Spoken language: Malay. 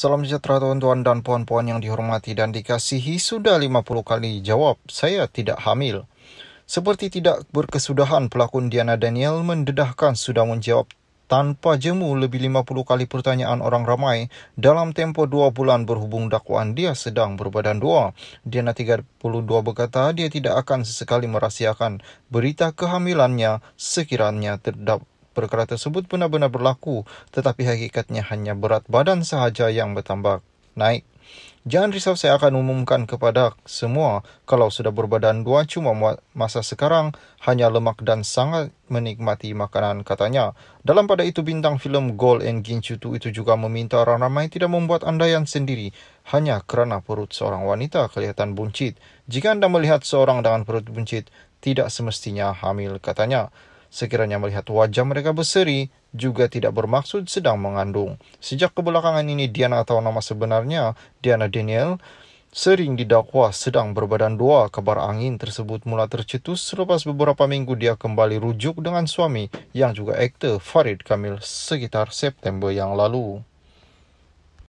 Salam sejahtera tuan-tuan dan puan-puan yang dihormati dan dikasihi sudah 50 kali jawab, saya tidak hamil. Seperti tidak berkesudahan, pelakon Diana Daniel mendedahkan sudah menjawab tanpa jemu lebih 50 kali pertanyaan orang ramai dalam tempoh 2 bulan berhubung dakwaan dia sedang berbadan dua. Diana 32 berkata dia tidak akan sesekali merahsiakan berita kehamilannya sekiranya terdapat Perkara tersebut benar-benar berlaku tetapi hakikatnya hanya berat badan sahaja yang bertambah naik. Jangan risau saya akan umumkan kepada semua kalau sudah berbadan dua cuma masa sekarang hanya lemak dan sangat menikmati makanan katanya. Dalam pada itu bintang filem Gold and Ginchu itu, itu juga meminta orang ramai tidak membuat andaian sendiri hanya kerana perut seorang wanita kelihatan buncit. Jika anda melihat seorang dengan perut buncit tidak semestinya hamil katanya. Sekiranya melihat wajah mereka berseri, juga tidak bermaksud sedang mengandung. Sejak kebelakangan ini, Diana atau nama sebenarnya Diana Daniel sering didakwa sedang berbadan dua kabar angin tersebut mula tercetus selepas beberapa minggu dia kembali rujuk dengan suami yang juga aktor Farid Kamil sekitar September yang lalu.